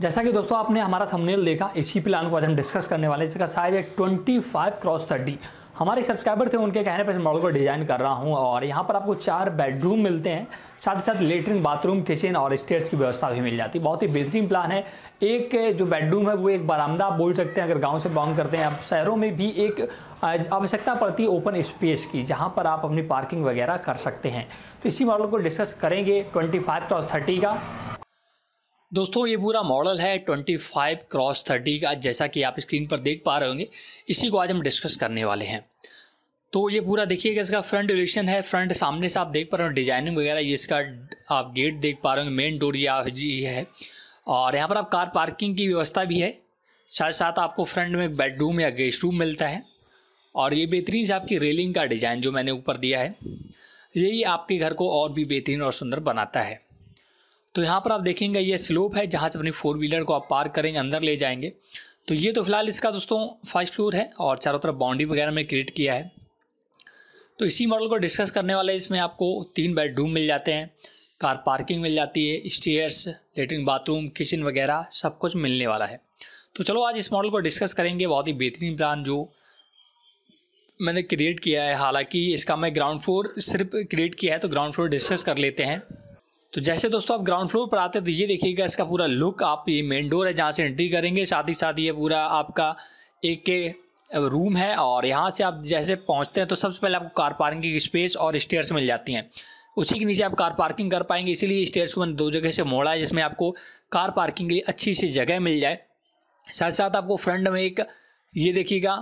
जैसा कि दोस्तों आपने हमारा थंबनेल देखा इसी प्लान को आज हम डिस्कस करने वाले इसका जिसका साइज है ट्वेंटी फाइव क्रॉस थर्टी हमारे सब्सक्राइबर थे उनके कहने पर इस मॉडल को डिज़ाइन कर रहा हूँ और यहाँ पर आपको चार बेडरूम मिलते हैं साथ ही साथ लेटरिन बाथरूम किचन और स्टेयर्स की व्यवस्था भी मिल जाती है बहुत ही बेहतरीन प्लान है एक जो बेडरूम है वो एक बरामदा आप बोल सकते हैं अगर गाँव से बिलोंग करते हैं आप शहरों में भी एक आवश्यकता पड़ती है ओपन स्पेस की जहाँ पर आप अपनी पार्किंग वगैरह कर सकते हैं तो इसी मॉडल को डिस्कस करेंगे ट्वेंटी फाइव क्रॉस थर्टी का दोस्तों ये पूरा मॉडल है 25 क्रॉस 30 का जैसा कि आप स्क्रीन पर देख पा रहे होंगे इसी को आज हम डिस्कस करने वाले हैं तो ये पूरा देखिएगा इसका फ्रंट एलिवेशन है फ्रंट सामने से आप देख पा रहे हो डिजाइनिंग वगैरह ये इसका आप गेट देख पा रहे होंगे मेन डोर ये है और यहाँ पर आप कार पार्किंग की व्यवस्था भी है साथ साथ आपको फ्रंट में बेडरूम या गेस्ट रूम मिलता है और ये बेहतरीन से आपकी रेलिंग का डिज़ाइन जो मैंने ऊपर दिया है यही आपके घर को और भी बेहतरीन और सुंदर बनाता है तो यहाँ पर आप देखेंगे ये स्लोप है जहाँ से अपनी फोर व्हीलर को आप पार करेंगे अंदर ले जाएंगे तो ये तो फिलहाल इसका दोस्तों फर्स्ट फ्लोर है और चारों तरफ बाउंड्री वगैरह में क्रिएट किया है तो इसी मॉडल को डिस्कस करने वाले इसमें आपको तीन बेडरूम मिल जाते हैं कार पार्किंग मिल जाती है स्टेयर्स लेटरिन बाथरूम किचन वगैरह सब कुछ मिलने वाला है तो चलो आज इस मॉडल को डिस्कस करेंगे बहुत ही बेहतरीन प्लान जो मैंने क्रिएट किया है हालांकि इसका मैं ग्राउंड फ्लोर सिर्फ क्रिएट किया है तो ग्राउंड फ्लोर डिस्कस कर लेते हैं तो जैसे दोस्तों आप ग्राउंड फ्लोर पर आते हैं तो ये देखिएगा इसका पूरा लुक आप ये मेन डोर है जहाँ से एंट्री करेंगे साथ ही साथ ये पूरा आपका एक रूम है और यहाँ से आप जैसे पहुँचते हैं तो सबसे पहले आपको कार पार्किंग की स्पेस और स्टेयर्स मिल जाती हैं उसी के नीचे आप कार पार्किंग कर पाएंगे इसीलिए स्टेयर्स को मैंने दो जगह से मोड़ा है जिसमें आपको कार पार्किंग के लिए अच्छी सी जगह मिल जाए साथ साथ आपको फ्रंट में एक ये देखिएगा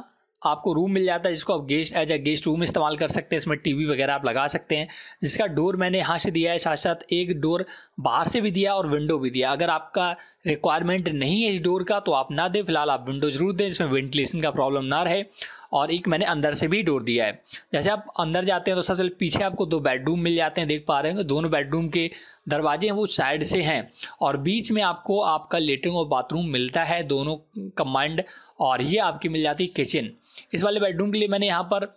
आपको रूम मिल जाता है जिसको आप guest as a guest room इस्तेमाल कर सकते हैं इसमें टीवी वगैरह आप लगा सकते हैं जिसका डोर मैंने यहाँ से दिया है साथ साथ एक डोर बाहर से भी दिया और विंडो भी दिया अगर आपका रिक्वायरमेंट नहीं है इस डोर का तो आप ना दें फिलहाल आप विंडो ज़रूर दें इसमें वेंटिलेशन का प्रॉब्लम ना रहे और एक मैंने अंदर से भी डोर दिया है जैसे आप अंदर जाते हैं तो सबसे पीछे आपको दो बेडरूम मिल जाते हैं देख पा रहे हैं दोनों बेडरूम के दरवाजे हैं वो साइड से हैं और बीच में आपको आपका लेटरिन और बाथरूम मिलता है दोनों कमांड और ये आपकी मिल जाती है किचन इस वाले बेडरूम के लिए मैंने यहाँ पर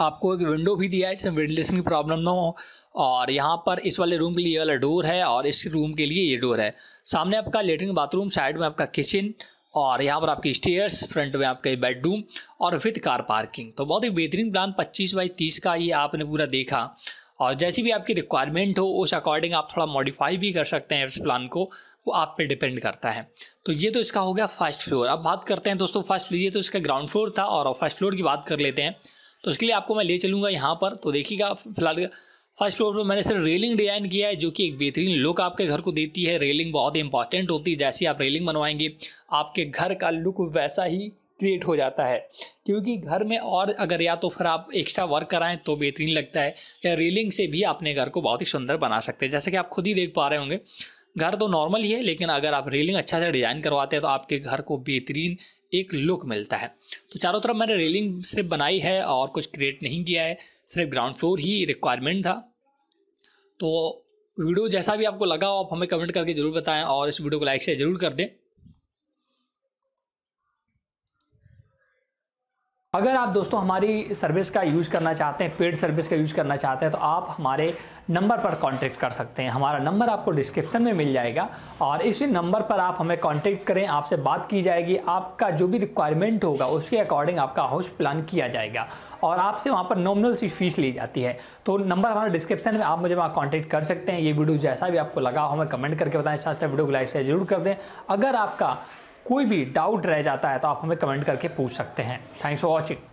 आपको एक विंडो भी दिया है इसमें वेंटिलेशन की प्रॉब्लम ना हो और यहाँ पर इस वाले रूम के लिए ये वाला डोर है और इस रूम के लिए ये डोर है सामने आपका लेटरिन बाथरूम साइड में आपका किचन और यहाँ पर आपकी स्टेयर्स फ्रंट में आपके बेडरूम और विथ कार पार्किंग तो बहुत ही बेहतरीन प्लान 25 बाई 30 का ये आपने पूरा देखा और जैसी भी आपकी रिक्वायरमेंट हो उस अकॉर्डिंग आप थोड़ा मॉडिफाई भी कर सकते हैं इस प्लान को वो आप पे डिपेंड करता है तो ये तो इसका हो गया फर्स्ट फ्लोर अब बात करते हैं दोस्तों फर्स्ट फ्लोर ये तो इसका ग्राउंड फ्लोर था और फर्स्ट फ्लोर की बात कर लेते हैं तो उसके लिए आपको मैं ले चलूँगा यहाँ पर तो देखिएगा फिलहाल फर्स्ट फ्लोर पर मैंने सिर्फ रेलिंग डिजाइन किया है जो कि एक बेहतरीन लुक आपके घर को देती है रेलिंग बहुत इंपॉर्टेंट होती है जैसे आप रेलिंग बनवाएंगे आपके घर का लुक वैसा ही क्रिएट हो जाता है क्योंकि घर में और अगर या तो फिर आप एक्स्ट्रा वर्क कराएं तो बेहतरीन लगता है या रेलिंग से भी अपने घर को बहुत ही सुंदर बना सकते हैं जैसे कि आप खुद ही देख पा रहे होंगे घर तो नॉर्मल ही है लेकिन अगर आप रेलिंग अच्छा से डिज़ाइन करवाते हैं तो आपके घर को बेहतरीन एक लुक मिलता है तो चारों तरफ मैंने रेलिंग सिर्फ बनाई है और कुछ क्रिएट नहीं किया है सिर्फ ग्राउंड फ्लोर ही रिक्वायरमेंट था तो वीडियो जैसा भी आपको लगा हो आप हमें कमेंट करके ज़रूर बताएं और इस वीडियो को लाइक शेयर जरूर कर दें अगर आप दोस्तों हमारी सर्विस का यूज़ करना चाहते हैं पेड सर्विस का यूज़ करना चाहते हैं तो आप हमारे नंबर पर कांटेक्ट कर सकते हैं हमारा नंबर आपको डिस्क्रिप्शन में मिल जाएगा और इसी नंबर पर आप हमें कांटेक्ट करें आपसे बात की जाएगी आपका जो भी रिक्वायरमेंट होगा उसके अकॉर्डिंग आपका हाउस प्लान किया जाएगा और आपसे वहाँ पर नॉमिनल सी फीस ली जाती है तो नंबर हमारा डिस्क्रिप्शन में आप मुझे वहाँ कॉन्टैक्ट कर सकते हैं ये वीडियो जैसा भी आपको लगा हो हमें कमेंट करके बताएं साथ साथ वीडियो को लाइक शेयर जरूर कर दें अगर आपका कोई भी डाउट रह जाता है तो आप हमें कमेंट करके पूछ सकते हैं थैंक्स फॉर वॉचिंग